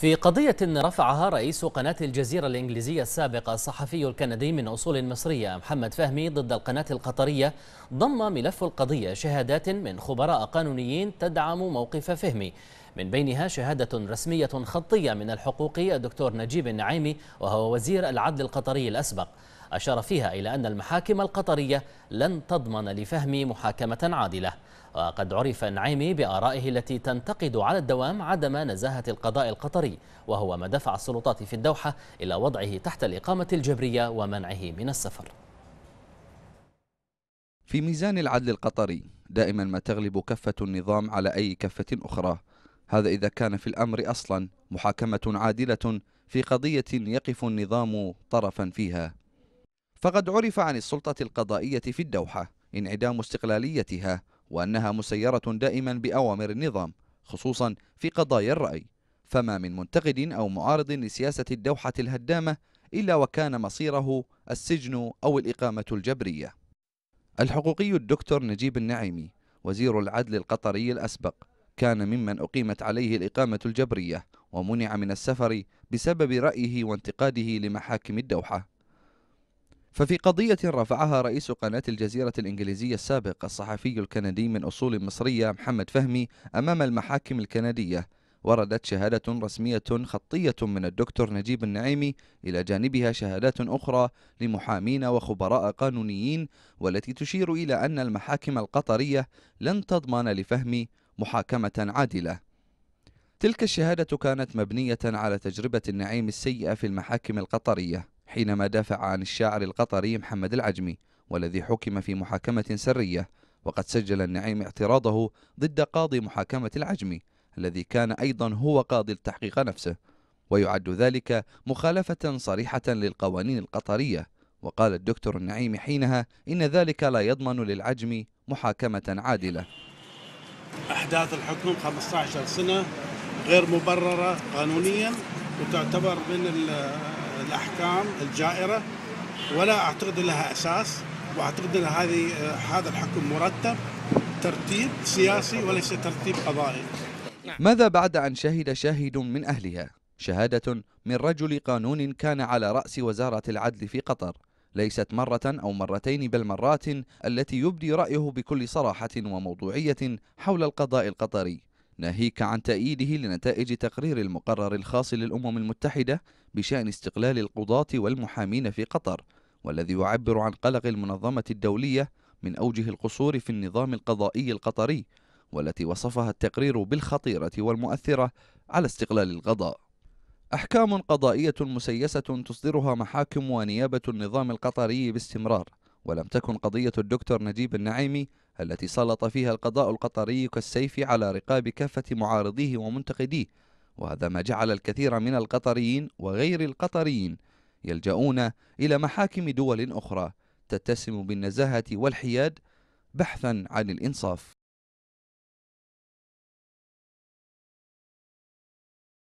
في قضية رفعها رئيس قناة الجزيرة الإنجليزية السابق الصحفي الكندي من أصول مصرية محمد فهمي ضد القناة القطرية ضم ملف القضية شهادات من خبراء قانونيين تدعم موقف فهمي من بينها شهادة رسمية خطية من الحقوقي الدكتور نجيب النعيمي وهو وزير العدل القطري الأسبق أشار فيها إلى أن المحاكم القطرية لن تضمن لفهم محاكمة عادلة وقد عرف النعيمي بآرائه التي تنتقد على الدوام عدم نزاهة القضاء القطري وهو ما دفع السلطات في الدوحة إلى وضعه تحت الإقامة الجبرية ومنعه من السفر في ميزان العدل القطري دائما ما تغلب كفة النظام على أي كفة أخرى هذا إذا كان في الأمر أصلا محاكمة عادلة في قضية يقف النظام طرفا فيها فقد عرف عن السلطة القضائية في الدوحة انعدام استقلاليتها وأنها مسيرة دائما بأوامر النظام خصوصا في قضايا الرأي فما من منتقد أو معارض لسياسة الدوحة الهدامة إلا وكان مصيره السجن أو الإقامة الجبرية الحقوقي الدكتور نجيب النعيمي وزير العدل القطري الأسبق كان ممن أقيمت عليه الإقامة الجبرية ومنع من السفر بسبب رأيه وانتقاده لمحاكم الدوحة ففي قضية رفعها رئيس قناة الجزيرة الإنجليزية السابق الصحفي الكندي من أصول مصرية محمد فهمي أمام المحاكم الكندية وردت شهادة رسمية خطية من الدكتور نجيب النعيمي إلى جانبها شهادات أخرى لمحامين وخبراء قانونيين والتي تشير إلى أن المحاكم القطرية لن تضمن لفهمي محاكمة عادلة تلك الشهادة كانت مبنية على تجربة النعيم السيئة في المحاكم القطرية حينما دافع عن الشاعر القطري محمد العجمي والذي حكم في محاكمة سرية وقد سجل النعيم اعتراضه ضد قاضي محاكمة العجمي الذي كان أيضا هو قاضي التحقيق نفسه ويعد ذلك مخالفة صريحة للقوانين القطرية وقال الدكتور النعيم حينها إن ذلك لا يضمن للعجم محاكمة عادلة أحداث الحكم 15 سنة غير مبررة قانونيا وتعتبر من الأحكام الجائرة ولا أعتقد لها أساس وأعتقد أن هذه هذا الحكم مرتب ترتيب سياسي وليس ترتيب قضائي نعم. ماذا بعد أن شهد شاهد من أهلها؟ شهادة من رجل قانون كان على رأس وزارة العدل في قطر ليست مرة أو مرتين بل مرات التي يبدي رأيه بكل صراحة وموضوعية حول القضاء القطري ناهيك عن تأييده لنتائج تقرير المقرر الخاص للأمم المتحدة بشأن استقلال القضاة والمحامين في قطر والذي يعبر عن قلق المنظمة الدولية من أوجه القصور في النظام القضائي القطري والتي وصفها التقرير بالخطيرة والمؤثرة على استقلال القضاء أحكام قضائية مسيسة تصدرها محاكم ونيابة النظام القطري باستمرار ولم تكن قضية الدكتور نجيب النعيمي التي سلط فيها القضاء القطري كالسيف على رقاب كافة معارضيه ومنتقديه وهذا ما جعل الكثير من القطريين وغير القطريين يلجؤون إلى محاكم دول أخرى تتسم بالنزاهة والحياد بحثا عن الإنصاف